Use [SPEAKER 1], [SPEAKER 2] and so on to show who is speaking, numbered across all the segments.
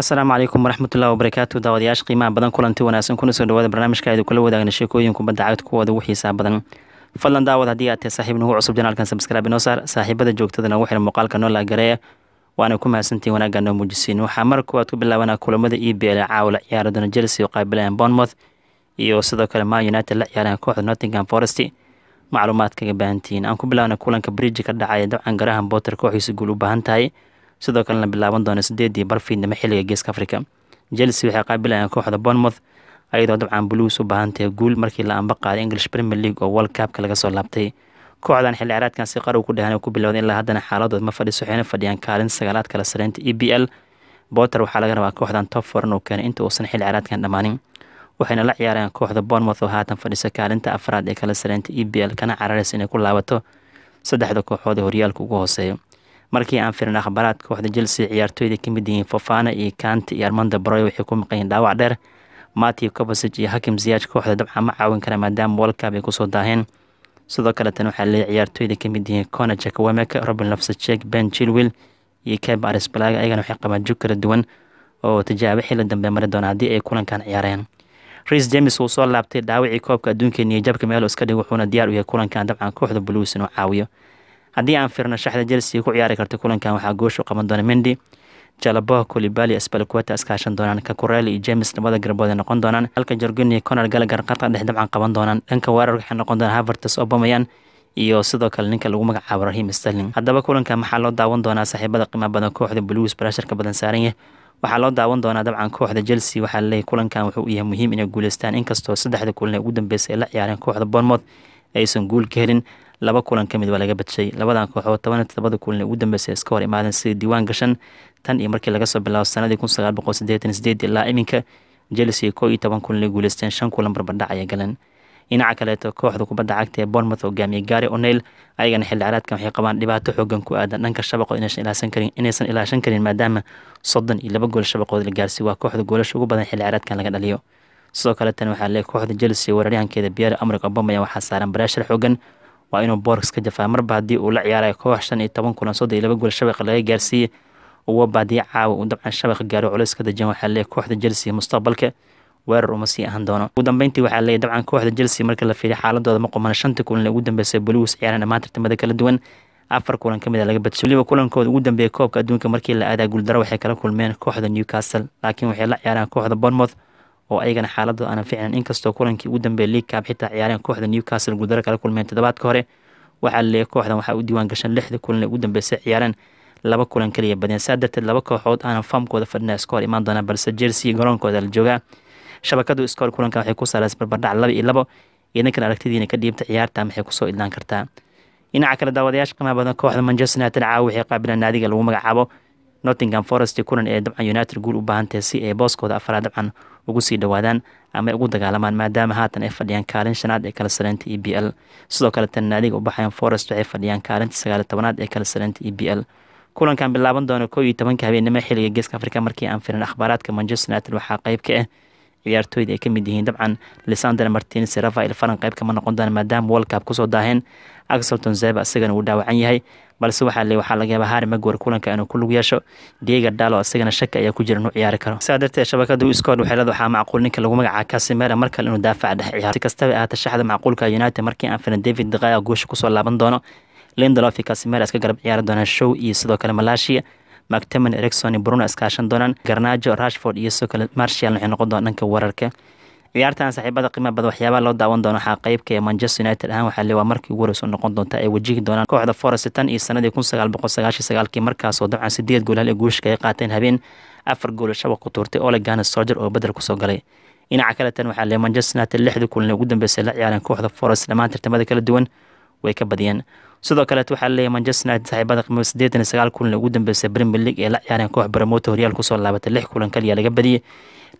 [SPEAKER 1] asalaamu calaykum waraxmatullahi wabarakaatu daawadayaasha qiimaha badan kulanti wanaagsan kuna soo dhawaada barnaamijkaaydu kula wadaagna sheekooyin kubadda cagd kuwooda ugu badan fadlan daawad haddii aad tahay saaxiib nagu cusub janaalkan sabskraaib inoo saar saaxiibada joogtada nagu xir muuqaalka noo laagareeya waana ku mahadsantihin wanaagga noo muujisiin waxaa mar koowaad ku bilaabanaa kulamada e b l caawa la ciyaara doona chelsea oo qaabilayaan bournemouth iyo sidoo kale man united la ciyaarayaan kooxda nottingham forest macluumaadkaga kaga baahantihiin aan ku bilaabna kulanka bridge ka dhacaya dabcan garahan botter kooxiisa guul u baahan tahay sidoo kalena bilaaban doona sideedii barfiidnimo xilliga geeska africa chelsea waxay qaabilayaan kooxda bournemouth ayadoo dabcan blues u baahan guul markii la amba qaaday english premier league oo world cup laga soo laabtay kooxdan xilli caraadkan si qarow ku dhahan ku bilowday ilaa haddana xaaladood ma fadhiso waxayna fadhiyaan kaalin sagaalaad kala sareynta e b l boter waxaa laga rabaa kooxdan top foran uu keenay inta uusan xilli caraadkan dhammaanin waxayna la ciyaarayaan kooxda bournemouth oo haatan fadhiso kaalinta afraad ee kala sareynta e b l kana cararaysa inay ku laabato saddexda kooxood ee horyaalka ugu hooseeyo markii aan firin akhbaaraadka kooxda chelsea ciyaartooyda ka mid yihiin fofana iyo kanti iyo armanda broy waxay ku maqan dhaawac dheer matio covasig iyo hakim siyaaj kooxda dabcan ma caawin kara maadaama walkab ay kusoo daaheen sidoo kale tan waxaa leeya ciyaartooyda ka mid yihiin cona jakawamek robin lofsajek ben chilwil iyo keb aris balaga ayagana waxay qabaan jug kala duwan oo tijaabo xili dambe mari doona haddii ay kulankan ciyaareen ris james wuu soo laabtay dhaawicii koobka adduunka niyajabka meel iska dhig wuxuuna diyaar u yahay kulankan dabcan kooxda bluusin oo caawiyo haddii aan firno shaxda chelsea ku ciyaari karta kulankan waxaa gooshu qaban doona mendi jalaboha kulibali asbalqueta iskaashan doonaan kakureli iyo james labada garbood ay noqon doonaan halka jorgenia conor galagar qatar dhex dabcan qaban doonaan dhanka weerarka waxay noqon doonaan havertas obameyan iyo sidoo kale ninka lagu magacaabo rahim sterling haddaba kulankan maxaa loo daawan doonaa saaxiibada qiima badan kooxda blues barasharka badan saaran yah waxaa loo daawan doonaa dabcan kooxda chelsea waxaa laleeyahy kulankan wuxuu yahay muhiim inay guuleystaan inkastoo saddexda kulan ee ugu dambeysay ay la ciyaareen kooxda bournemouth aysan guul ka helin laba kulan ka mid baa laga badshay labadan kooxood toban todobada kulan ee ugu dambeysay iska hor imaadeen sida diiwaan gashan tan iyo markii laga soo bilaabo sanadii kun sagaal boqol sideetan sideed ilaa iminka chelsea koo iyo toban kulan ay guuleysteen shan kulan barbadhac ayay galeen dhinaca kaleeto kooxda kubadda cagta ee bournemouth hogaamiye gaari o'neil ayagana xilli caraadkan waxay qabaan dhibaato xoogan ku aadan dhanka shabaqo inaysan ilaashan karin maadaama soddon iyo laba gool shabaqood la gaarsi waa kooxda goolasha ugu badan xilli caraadkan laga dhaliyo sidoo kale tan waxaa lee kooxda chelsea weeraryahankeeda pierre amrik obama waxaa saaran baraashar xoogan waa inuu boorex ka jafaa marba haddii uu la ciyaaray koox shan iyo toban kulan soddon iyo laba gool shabaq laga gaarsiiyey uwa baadiye caawa uu dabcan shabaq gaaro culays ka dajiyan waxaa leeyahy kooxda chelsea mustaqbalka weerar uma sii ahan doono ugu dambeyntii waxaa leeyahy dabcan kooxda chelsea marka la fiiriyo xaaladooda ma qumana shantii kulan ee ugu dambeysay boliwis ciyaareen dhammaan tartamada kala duwan afar kulan ka mid a ah laga badso waliba kulankooda ugu dambeeyey koobka adduunka markii la aadaa guuldaro waxay kala kulmeen kooxda newcastle laakiin waxay la ciyaaraan kooxda bournemouth oo ayagana xaaladu aana ficnan inkastoo kulankii ugu dambeeya liigkaab xitaa ciyaareen kooxda newcastle guuldaro kala kulmeen toddobaadka hore waxaa laleeyay kooxdan waxaa u diiwaan gasheen lixda kulan ee ugu dambeysay ciyaareen laba kulan kaliya badeen saa darteed laba kooxood aanan faamkooda fadhinaa iska imaan doonaa balse jersey garoonkooda la joogaa shabakadu iska hor kulankan waxay ku saalaysay barbardhac laba iyo labo idankan aragtidiina ka dhiibta ciyaarta maxay kusoo idlaan kartaa dhinaca kale daawadayaasha qiimaha badan kooxda manchester united caawa waxay qaabilaan naadiga lagu magacaabo nottingham forest kulan ee dabcan united guul u baahantahay si ay booskooda afaraad dabcan ugu sii dhawaadaan ama ay ugu dagaalamaan maadaama haatan ay fadhiyaan kaalin shanaad ee kala sareynta e b l sidoo kale tan naadiga u baxayan forest waxay fadhiyaan kaalinta sagaali tobanaad ee kala sareynta e b l kulankan bilaaban doona kow iyo tobanka habeenimo xilliga geeska afrika markii aan firin akhbaaraadka manchester united waxaa qeyb ka ah ciyaartooyda ay ka mid yihiin dabcan lisander martins rafael faran qayb kama noqon doona maadaama walkab kusoo daaheen axelton zeba isagana uu dhaawacan yahay balse waxaa waxaa laga yaabaa haari magwer kulanka inuu ku lug yeesho diega dhalo isagana shaki ayaa ku jira inuu ciyaari karo sidaa darteed shabakada uiskood waxay leeda waxaa macquul ninka lagu magacaa kasimera mar kale inuu daafaca dhex ciyaaro si kastaba ahaata shaxda macquulka ah united markii anfan david daqaya guusha kusoo laaban doono lindelofi kasimera iska garab ciyaari doonaan show iyo sidoo kale malaashia mactamin ericson iyo bruno iskaashan doonaan garnaajo rashford iyo sidoo kale waxay noqon doonaan dhanka wararka ciyaartan saaxiibada qiima badan waxyaabaha loo daawan doona waxaa qeybka ee manchester united ahaan waxaa le waa markii ugu horeysa noqon doonta ay wajihi doonaan kooxda forest iyo sanadii kun sagaal boqol sagaashan sagaalkii markaasoo dabcan sideed goolaal ee guusha kaga qaateen habeen afar gool shabaq ku tuurtay ole gana oo bedel kusoo galay dhinaca kale waxaa le manchester united lixdii kulan ee ugu dambeysay la ciyaareen kooxda forest dhammaan tartamada kala duwan way ka badiyeen sidoo kaleet waxaa leeyahy manchester united saaxiibada qiimo siddeetan iyo sagaal kulan ugu dambeysay premier league ee la ciyaareen koox baramoto horyaal kusoo laabatay lix kulan kaliya laga badiyey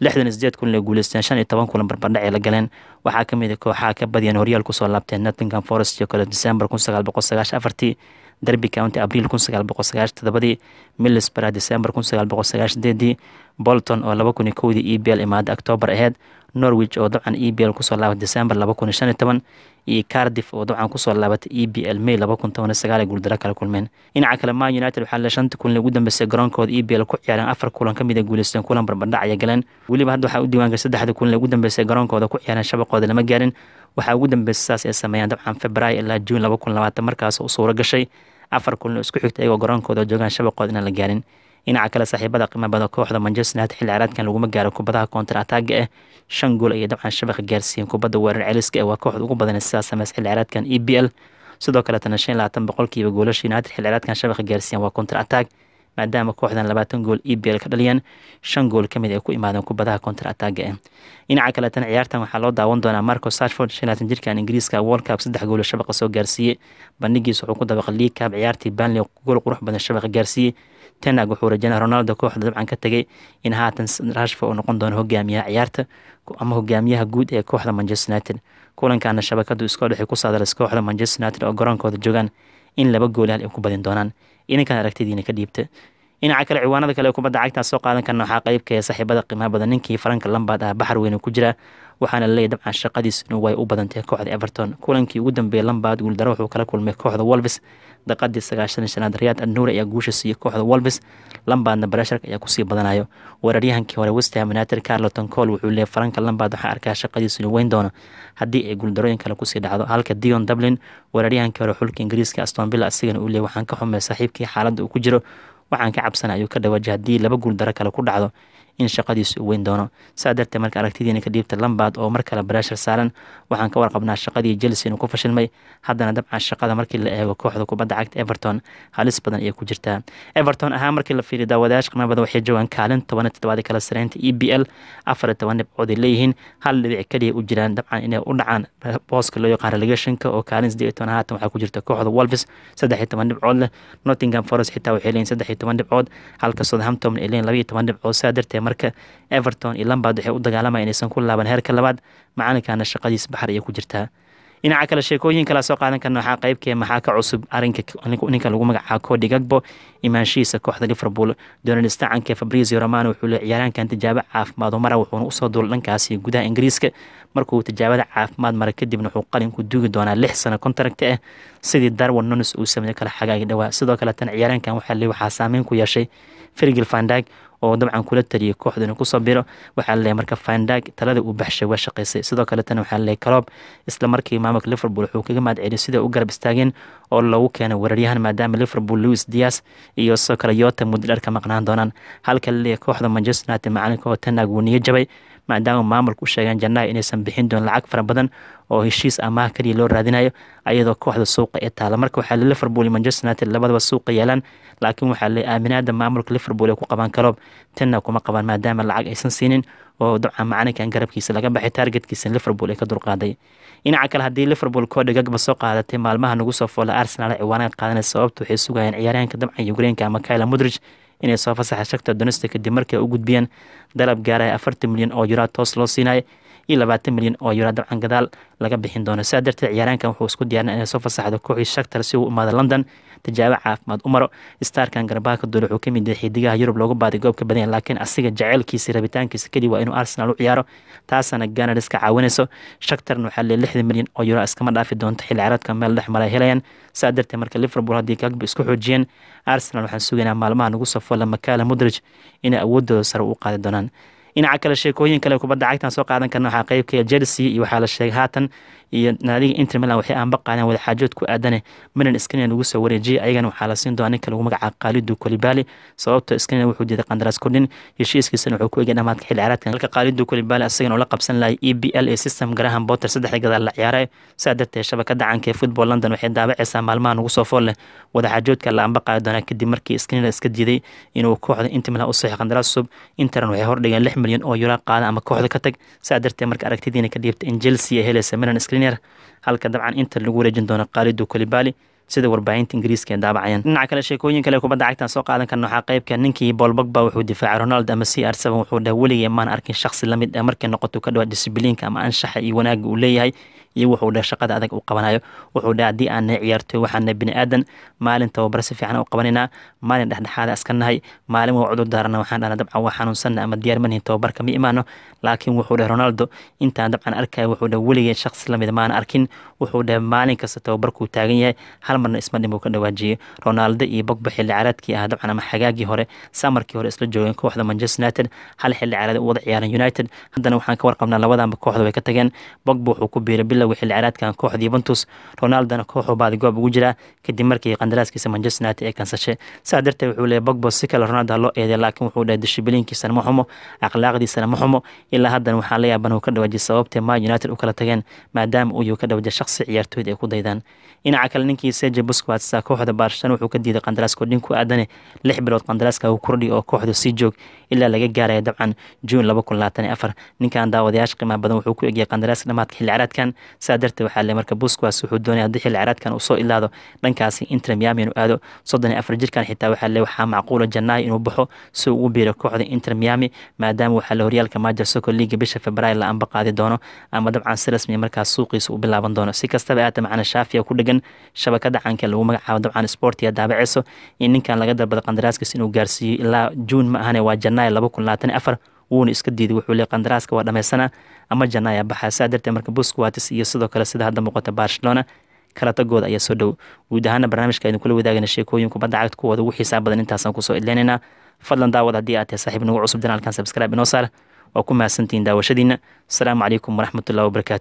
[SPEAKER 1] lixdan iyo sideed kulan ay guuleysteen shan iyo toban kulan barbardhac ee la galeen waxaa ka mid a ah kooxaha ka badiyeen horyaal kusoo laabteen nottingham forest iyo kale december kun sagaal boqol sagaashan afartii derby county abriil kunsagaalboqosagaashtoodobadii millis bara bolton oo laba kun iyo kowdii e b l imaada octoobar aheyd norwich oo dabcan e b l kusoo laabatay decembar iyo shan oo dabcan kusoo laabatay e b l may guuldaro kala kulmeen dhinaca kale man united waxaa le shanta kulan ugu dambeysay garoonkooda e b l ku ciyaareen afar kulan ka mid a ah guuleysteen kulan barbardhac ayay galeen weliba hadda waxaa u diiwaangay saddexda kulan ugu dambeysay garoonkooda ku ciyaareen shabaqooda lama gaarin waxaa ugu dambeysay saas ay sameeyaan dabcan februaayo ilaa juun laba u suuro gashay afar kuln isku xigta iyagoo garoonkooda joogaan shabaqood inaan la gaarin dhinaca kale saaxiibada qiimo badan kooxda manchester united xilli ciyaareedkan laguma gaaro kubadaha koontar ataaga ah shan gool ayay dabcan shabaqa gaarsiiyeen kubadda weerar celiska ah waa kooxda ugu badan sidaa sameys xilli ciyaareedkan e b l sidoo kaletana shan labaatan boqolkiiba goolasha united xilli ciyaareedkan shabaqa gaarsiiyeen waa koontar ataag maadaama kooxdan labaatan gool ebl ka dhaliyeen shan gool kamid ay ku imaadeen kubadaha kontar ataaga ah. dhinaca kaleetana ciyaartan waxaa loo daawan doonaa marco sarford shanlaatan jirkan ingiriiska wolcab saddex gool shabaqa soo gaarsiiyey bandhigiisa wuxuu ku dabaqa liigcab ciyaartii banley gool qurux badan shabaqa gaarsiiyey tenag wuxuu rajeynaa ronaldo kooxda dabcan ka tegay in haatan rashfo uu noqon doono hogaamiyaha ciyaarta ama hogaamiyaha guud ee kooxda manchester united kulankana shabakadu iskoo dhexay ku saadaras kooxda manchester united oo garoonkooda joogaan in laba gooli hal ay ku badin doonaan inankan aragtidiina ka dhiibta dhinaca kale ciwaanada kale kubadda cagtaa soo qaadan karna waxaa qeybkaya ah saaxiibada qiimaha badan ninkii faranka lambaad ah baxar weyne ku jira waxaana laleeyahy dabcan shaqadiisuna way u badantay kooxda everton kulankii ugu dambeeyey lambaad guuldaro wuxuu kala kulmay kooxda wolves daqadii sagaashan shanaad riyaad adnuure ayaa guusha siiyey kooxda wolves lambaadna bareesharka ayaa kusii badanayo weeraryahankii hore westham united carloton cole wuxuu leeyay faranka lambaad waxaa arkaa shaqadiisuna weyn doono haddii ay guuldarooyin kale kusii dhacdo halka dion dublin weeraryahankii hore xulka ingiriiska aston asigana uu leeyay waxaan ka xumay saaxiibkii xaaladda uu ku jiro waxaan ka ayuu ka dhawaja haddii laba guuldaro kale ku dhacdo in shaqadiisu u weyn doono saa darteed marka aragtidiina kadhiibta lambad oo mar kale barashar saaran waxaan ka warqabnaa shaqadii chelsea inuu ku fashilmay haddana dabcan shaqada markii la eego kooxda kubadda cagta everton halis badan ayay ku jirtaa everton ahaa markii la fiiriyo daawadayaasha qanabada waxay joogaan kaalin tobaniyo toddobaad kala sareynta e b l afar toban dhibcood ay leeyihiin hal dhibic kaliya u jiraan dabcan inay u dhacaan booska loo yaqaan relegationka oo kaalin siddeed toban haatan waxaa ku jirta kooxda wolves saddex iyo toban dhibcood leh nottingham forest xitaa waxay leeyihin saddex iyo toban dhibcood halka southampton ay leeyihin laba toban dhibcood saa darteed noqotay marka everton iyo lambard waxay u dagaalamayan inaysan ku laaban heerka labaad macalinkana shaqadiis baxar ayay ku jirtaa dhinaca kale sheekooyin kalaa soo qaadan karna waxaa qaybkee ah maxaa ka cusub arinka ninka lagu magacaaba cody gagbo imaanshihiisa kooxda liverpool donalistacanka fabrizio romano wuxuu le ciyaaraankan tijaabo caafimaad oo mara wuxuuna usoo duulay dhankaasi gudaha ingiriiska markuu tijaabada caafimaad mara kadibna wuxuu qalinku duugi doonaa lix sano kontaragta ah sidii darwin nunes uu sameeyo kala xagaagi dhowaa sidoo kale tan ciyaaraankan waxaa saameyn ku yeeshay fergil fandag oo dabcan kula taliya kooxda inuu ku sabiro waxaa la laleeyahay marka fandag talada uu baxshay waa shaqeysay sidoo kaleetana waxaa laleeyahay kaloob isla markii maamulka liverpool wuxuu kaga mahad celiyay sida u garab istaageen oo lagu keenay weeraryahan maadaama liverpool louis dias iyo sidoo kale yota muddo dharka maqnaan doonaan halka laleeyahay kooxda manchester united macalinka oo tanag uu niyo jabay maadaama maamulka u sheegeen jannaha inaysan bixin doon lacag fara badan oo heshiis amaah ah kaliya loo raadinayo ayadoo kooxda suuqa ee taala marka waxaa liverpool iyo manchester united labadaba suuqa yeelaan laakiin waxaa le aaminaada maamulka liverpool ee ku qabaan kaloob tanna kuma qabaan maadaama lacag aysan siinin oo dabcan macalinkan garabkiisa laga baxay taargetkiisa liverpool ee ka durqaaday dhinaca kale haddii liverpool koodha soo qaadatay maalmaha nagu soo foola arsenal ciwaana qaadanay sababtu waxay sugayeen ciyaaryahanka dabcan ukrainka ama kaila mudrij inay soo fasaxa shagta donista kadib markii u gudbiyeen dalab gaaray ah afartan milyan oo yuraa toos loo siinaya iyo labaatan milyan oo yuraa dabcan gadaal laga bixin doono saa darteed ciyaaraankan wuxuu isku diyaarina inay soo fasaxdo kooxii shaktar si uu imaado london tijaabo caafimaad u maro starkan garbaaka doole wuxuu ka mid yahay xidigaha yurub loogu baaday goobka badan laakiin asiga jaceylkiisa rabitaankiisa kadib waa inuu arsenal u ciyaaro taasana ganars ka caawinayso shaktarna waxaa lee lixdan milyan oo yuro iskama dhaafi doonto xilli ciyaareedka meel dhex mara helayaan saa darteed marka liverpool haddii kagba isku xoojiyeen arsenal waxaan sugaynaa maalmaha nagu safo lamakala mudrij inay awooddooda sare u qaadi doonaan dhinaca kale sheekooyin kale kubadda cagtan soo qaadan karna waxaa qeybkaya ah jelsea iyo waxaa la sheegay haatan iyo naadiga intermilan waxay aanba qaadeen wadaxaajood ku aadane milan skanian ugu soo wareejiyay ayagana waxaa la siin doonaa ninka lagu magacaabo qaalidu kolibali sababta skanian wuxuu diiday qandaraas kordhin heshiiskiisana wuxuu ku egay dhamaadka xilli ciyaareedkan halka qaalidu kolibali asagana oo la qabsan lahay e b l ee system graham botter saddexda gadaal la ciyaaray sidaa darteed shabakadda caanka ee football london waxay daabacaysaa maalmaha ugu soo fool leh wadaxaajoodka la aanba qaadi doonaa kadib markii skanian iska diiday inuu kooxda intermilan u saxiy qandaraas cusub interan waxay hordhigeen lix milyan oo euro qaada ama kooxda ka tag sidaa darteed marka aragtidiina ka dhiibta in chelsea ay helaysa milan skanian milyaneer halka dabcan inter lagu wareejin doono kaalido kolibaali sida warbaahinta ingiriiska ee daabacayaan dhinaca kale sheekooyin kale kubadda cagtan soo qaadan karna waxaa qaybka ah ninkii boolbogba wuxuu difaacay ronald ama c r seven wuxuu dhahay weligee maan arkin shaqsi lamid ah markay noqoto ka dhawaad disibiliinka ama anshaxa iyo wanaagga uu leeyahay iyo wuxuu dhe shaqada adag u qabanayo wuxuu dhe haddii aana ciyaarto waxaana bini aadan maalin tababar si fiican u qabanaynaa maalin dhexdhexaada iska maalin waa cudur daarana waxaan dhahna dabcan waa xanuunsanna ama diyaar manihin tababarka ma imaano laakiin wuxuu dheh ronaldo intaan dabcan arkayo wuxuu dheh weligeed shaqsi lamid ah maana arkin wuxuu dheh maalin kasta tababarkuu taagan yahay hal marna isma dhim ka dhawaajiyey ronaldo iyo bogba xilli caareedkii ah dabcan ama xagaagii hore samarkii hore isla joogeen kooxda manchester united hal xilli caareed u wada ciyaaran united haddana waxaan ka warqabnaa labadanba kooxda way ka tageen bogba wuxuu ku biiray bilowga xilli ciyaareedkan kooxda yuventus ronaldona kooxuu baadigoob ugu jiraa kadib markii qandaraaskiisa manchester united ay kansashay saa darteed wuxuu leeyay bogbo si kale ronaldo haloo eeday laakiin wuxuu dhahay dishibiliinkiisana ma xumo akhlaaqdiisana ma xumo ilaa haddana waxaa la yaaban uu ka dhawaajiyay sababtee man united u kala tageen maadaama uu ka dhawaajiyay shakhsi ciyaartooyda ay ku daydaan dhinaca kale ninkii serge busquets kooxda barcelona wuxuu ka diiday qandaraas kordhin aadane lix bilood qandaraaska uu kordhi oo kooxdu sii joog ilaa laga gaaraya dabcan juun laba kun labaatan afar ninkan daawadayaasha qiimaha badan wuxuu ku egiyay qandaraaska dhamaadka xilli saa darteed waxaa le marka busquas wuxuu doonaya haddii xilli ciraadkan uu soo ilaado dhankaasi inter miami inuu aado soddon iyo afar jirkan xitaa waxaa le waxaa macquula janaayo inuu baxo si uu ugu biiro kooxda inter miami maadaama waxaa le horyaalka major soccer leaga bisha februaar la anba doono ama dabcan si rasmiya ah markaas suuqiisa uu bilaaban doono si kastaba aata macna shaafiya ku dhegan shabakada canka lagu magacaabo dabcan sportiga daabaceyso in ninkan laga dalbada qandaraaskiis inuu gaarsiiyo ilaa juun ma ahane waa janaayo laba kun labaatan afar wuuna iska diiday wuxuu le qandaraaska waa dhamaysana ama janna ayaa baxaa saa darteed marka buskuwatis iyo sidoo kale sida hadda muuqata barcelona kala tagooda ayaa soo dhow guud ahaana barnaamijka aynu kula wadaagayna sheekooyin kubadda cagta kuwooda ugu xiisaa badan intaasaan kusoo idleynaynaa fadlan daawad haddii aad tahay saaxiib nagu cusub janaalkan sabscribe inoo saar waa ku mahadsantihiin daawashadiinna asalaamu calaykum waraxmatullahi wabarakatu